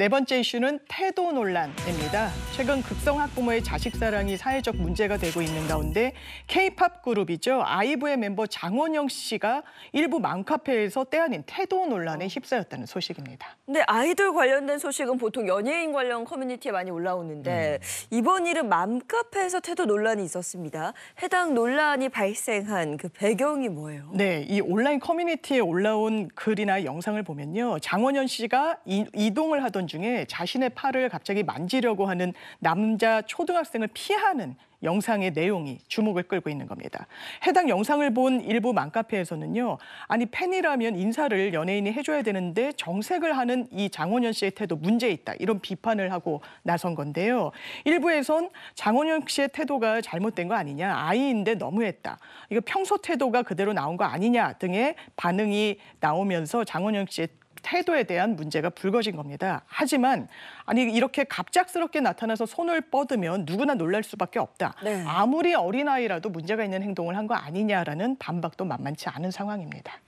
네 번째 이슈는 태도 논란입니다. 최근 극성 학부모의 자식 사랑이 사회적 문제가 되고 있는 가운데 케이팝 그룹이죠. 아이브의 멤버 장원영 씨가 일부 맘카페에서 때 아닌 태도 논란에 휩싸였다는 소식입니다. 근 네, 아이돌 관련된 소식은 보통 연예인 관련 커뮤니티에 많이 올라오는데 음. 이번 일은 맘카페에서 태도 논란이 있었습니다. 해당 논란이 발생한 그 배경이 뭐예요? 네, 이 온라인 커뮤니티에 올라온 글이나 영상을 보면요. 장원영 씨가 이, 이동을 하던 중에 자신의 팔을 갑자기 만지려고 하는 남자 초등학생을 피하는 영상의 내용이 주목을 끌고 있는 겁니다. 해당 영상을 본 일부 맘카페에서는요. 아니 팬이라면 인사를 연예인이 해줘야 되는데 정색을 하는 이 장원현 씨의 태도 문제 있다. 이런 비판을 하고 나선 건데요. 일부에선 장원현 씨의 태도가 잘못된 거 아니냐. 아이인데 너무했다. 이거 평소 태도가 그대로 나온 거 아니냐 등의 반응이 나오면서 장원현 씨의 태도에 대한 문제가 불거진 겁니다. 하지만 아니 이렇게 갑작스럽게 나타나서 손을 뻗으면 누구나 놀랄 수밖에 없다. 네. 아무리 어린아이라도 문제가 있는 행동을 한 거 아니냐라는 반박도 만만치 않은 상황입니다.